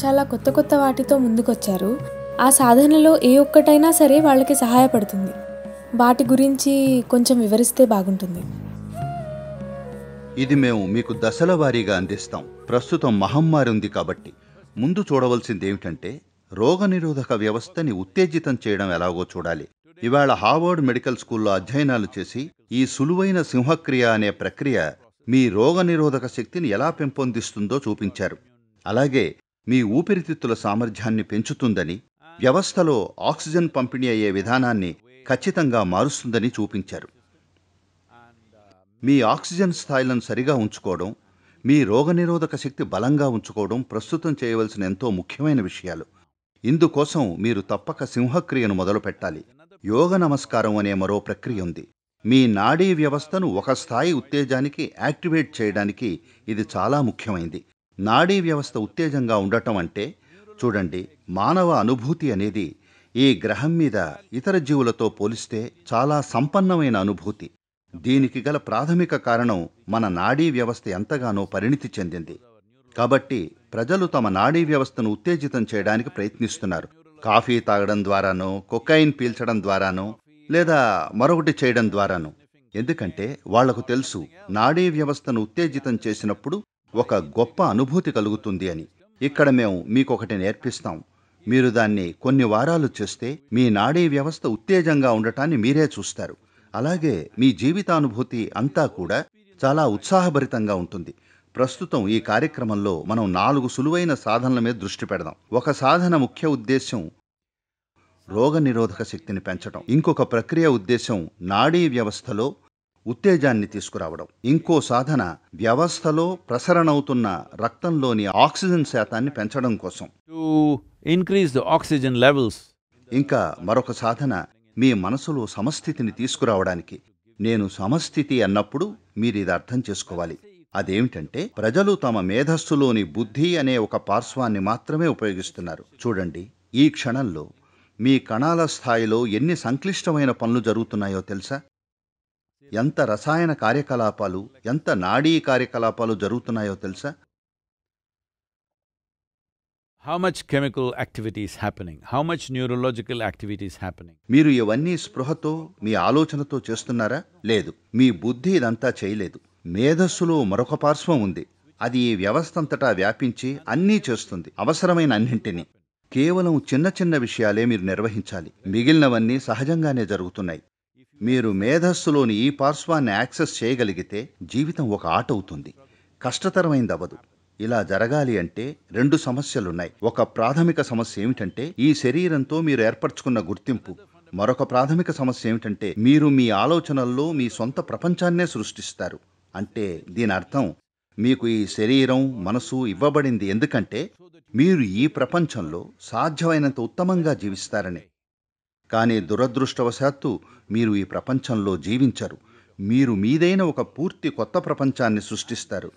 చాలా కొత్త కొత్త వాటితో ముందుకొచ్చారు ఆ సాధనలో ఏ ఒక్కటైనా సరే వాళ్ళకి సహాయపడుతుంది వాటి గురించి కొంచెం వివరిస్తే బాగుంటుంది ఇది మేము మీకు దశల వారీగా అందిస్తాం ప్రస్తుతం మహమ్మారి ఉంది కాబట్టి ముందు చూడవలసింది ఏమిటంటే రోగనిరోధక వ్యవస్థని ఉత్తేజితం చేయడం ఎలాగో చూడాలి ఇవాళ హార్వర్డ్ మెడికల్ స్కూల్లో అధ్యయనాలు చేసి ఈ సులువైన సింహక్రియ అనే ప్రక్రియ మీ రోగనిరోధక శక్తిని ఎలా పెంపొందిస్తుందో చూపించారు అలాగే మీ ఊపిరితిత్తుల సామర్థ్యాన్ని పెంచుతుందని వ్యవస్థలో ఆక్సిజన్ పంపిణీ అయ్యే విధానాన్ని ఖచ్చితంగా మారుస్తుందని చూపించారు మీ ఆక్సిజన్ స్థాయిలను సరిగా ఉంచుకోవడం మీ రోగనిరోధక శక్తి బలంగా ఉంచుకోవడం ప్రస్తుతం చేయవలసిన ఎంతో ముఖ్యమైన విషయాలు ఇందుకోసం మీరు తప్పక సింహక్రియను మొదలుపెట్టాలి యోగ నమస్కారం అనే మరో ప్రక్రియ ఉంది మీ నాడీ వ్యవస్థను ఒక స్థాయి ఉత్తేజానికి యాక్టివేట్ చేయడానికి ఇది చాలా ముఖ్యమైంది నాడీ వ్యవస్థ ఉత్తేజంగా ఉండటం అంటే చూడండి మానవ అనుభూతి అనేది ఈ గ్రహం మీద ఇతర జీవులతో పోలిస్తే చాలా సంపన్నమైన అనుభూతి దీనికి గల ప్రాథమిక కారణం మన నాడీ వ్యవస్థ ఎంతగానో పరిణితి చెందింది కాబట్టి ప్రజలు తమ నాడీ వ్యవస్థను ఉత్తేజితం చేయడానికి ప్రయత్నిస్తున్నారు కాఫీ తాగడం ద్వారానో కొకైన్ పీల్చడం ద్వారానో లేదా మరొకటి చేయడం ద్వారానో ఎందుకంటే వాళ్లకు తెలుసు నాడీ వ్యవస్థను ఉత్తేజితం చేసినప్పుడు ఒక గొప్ప అనుభూతి కలుగుతుంది అని ఇక్కడ మేము మీకొకటి నేర్పిస్తాం మీరు దాన్ని కొన్ని వారాలు చేస్తే మీ నాడీ వ్యవస్థ ఉత్తేజంగా ఉండటాన్ని మీరే చూస్తారు అలాగే మీ జీవితానుభూతి అంతా కూడా చాలా ఉత్సాహభరితంగా ఉంటుంది ప్రస్తుతం ఈ కార్యక్రమంలో మనం నాలుగు సులువైన సాధనల మీద దృష్టి పెడదాం ఒక సాధన ముఖ్య ఉద్దేశం రోగనిరోధక శక్తిని పెంచడం ఇంకొక ప్రక్రియ ఉద్దేశం నాడీ వ్యవస్థలో ఉత్తేజాన్ని తీసుకురావడం ఇంకో సాధన వ్యవస్థలో ప్రసరణవుతున్న రక్తంలోని ఆక్సిజన్ శాతాన్ని పెంచడం కోసం ఇంక్రీజ్ ఆక్సిజన్ లెవెల్స్ ఇంకా మరొక సాధన మీ మనసులో సమస్థితిని తీసుకురావడానికి నేను సమస్థితి అన్నప్పుడు మీరు ఇది అర్థం చేసుకోవాలి అదేమిటంటే ప్రజలు తమ మేధస్సులోని బుద్ధి అనే ఒక పార్శ్వాన్ని మాత్రమే ఉపయోగిస్తున్నారు చూడండి ఈ క్షణంలో మీ కణాల స్థాయిలో ఎన్ని సంక్లిష్టమైన పనులు జరుగుతున్నాయో తెలుసా ఎంత రసాయన కార్యకలాపాలు ఎంత నాడీ కార్యకలాపాలు జరుగుతున్నాయో తెలుసా how much chemical activities happening how much neurological activities happening మీరు ఇవన్నీ స్పృహతో మీ ఆలోచనతో చేస్తున్నారా లేదు మీ బుద్ధి ఇదంతా చేయలేదు మేధస్సులో మరొక పార్శ్వం ఉంది అది ఈ వ్యవస్థ అంతటా వ్యాపించి అన్నీ చేస్తుంది అవసరమైన అన్నింటినీ కేవలం చిన్న చిన్న విషయాలే మీరు నిర్వహించాలి మిగిలినవన్నీ సహజంగానే జరుగుతున్నాయి మీరు మేధస్సులోని ఈ పార్శ్వాన్ని యాక్సెస్ చేయగలిగితే జీవితం ఒక ఆట అవుతుంది కష్టతరమైంది అవ్వదు ఇలా జరగాలి అంటే రెండు సమస్యలున్నాయి ఒక ప్రాథమిక సమస్య ఏమిటంటే ఈ శరీరంతో మీరు ఏర్పరచుకున్న గుర్తింపు మరొక ప్రాథమిక సమస్య ఏమిటంటే మీరు మీ ఆలోచనల్లో మీ సొంత ప్రపంచాన్నే సృష్టిస్తారు అంటే దీని అర్థం మీకు ఈ శరీరం మనసు ఇవ్వబడింది ఎందుకంటే మీరు ఈ ప్రపంచంలో సాధ్యమైనంత ఉత్తమంగా జీవిస్తారని కానీ దురదృష్టవశాత్తు మీరు ఈ ప్రపంచంలో జీవించరు మీరు మీదైన ఒక పూర్తి కొత్త ప్రపంచాన్ని సృష్టిస్తారు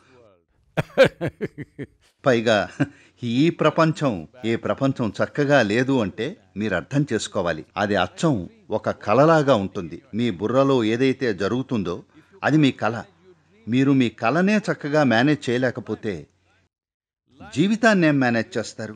పైగా ఈ ప్రపంచం ఏ ప్రపంచం చక్కగా లేదు అంటే మీరు అర్థం చేసుకోవాలి అది అచ్చం ఒక కలలాగా ఉంటుంది మీ బుర్రలో ఏదైతే జరుగుతుందో అది మీ కళ మీరు మీ కళనే చక్కగా మేనేజ్ చేయలేకపోతే జీవితాన్ని ఏం మేనేజ్ చేస్తారు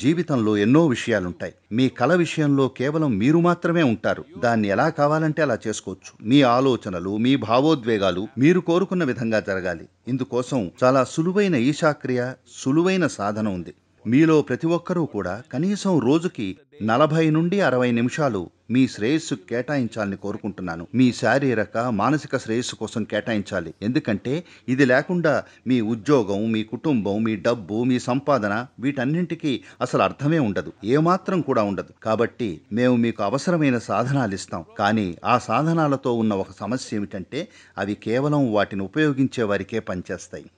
జీవితంలో ఎన్నో విషయాలుంటాయి మీ కళ విషయంలో కేవలం మీరు మాత్రమే ఉంటారు దాన్ని ఎలా కావాలంటే అలా చేసుకోవచ్చు మీ ఆలోచనలు మీ భావోద్వేగాలు మీరు కోరుకున్న విధంగా జరగాలి ఇందుకోసం చాలా సులువైన ఈశాక్రియ సులువైన సాధన ఉంది మీలో ప్రతి ఒక్కరూ కూడా కనీసం రోజుకి నలభై నుండి అరవై నిమిషాలు మీ శ్రేయస్సు కేటాయించాలని కోరుకుంటున్నాను మీ శారీరక మానసిక శ్రేయస్సు కోసం కేటాయించాలి ఎందుకంటే ఇది లేకుండా మీ ఉద్యోగం మీ కుటుంబం మీ డబ్బు మీ సంపాదన వీటన్నింటికీ అసలు అర్థమే ఉండదు ఏమాత్రం కూడా ఉండదు కాబట్టి మేము మీకు అవసరమైన సాధనాలు ఇస్తాం కానీ ఆ సాధనాలతో ఉన్న ఒక సమస్య ఏమిటంటే అవి కేవలం వాటిని ఉపయోగించే వారికే పనిచేస్తాయి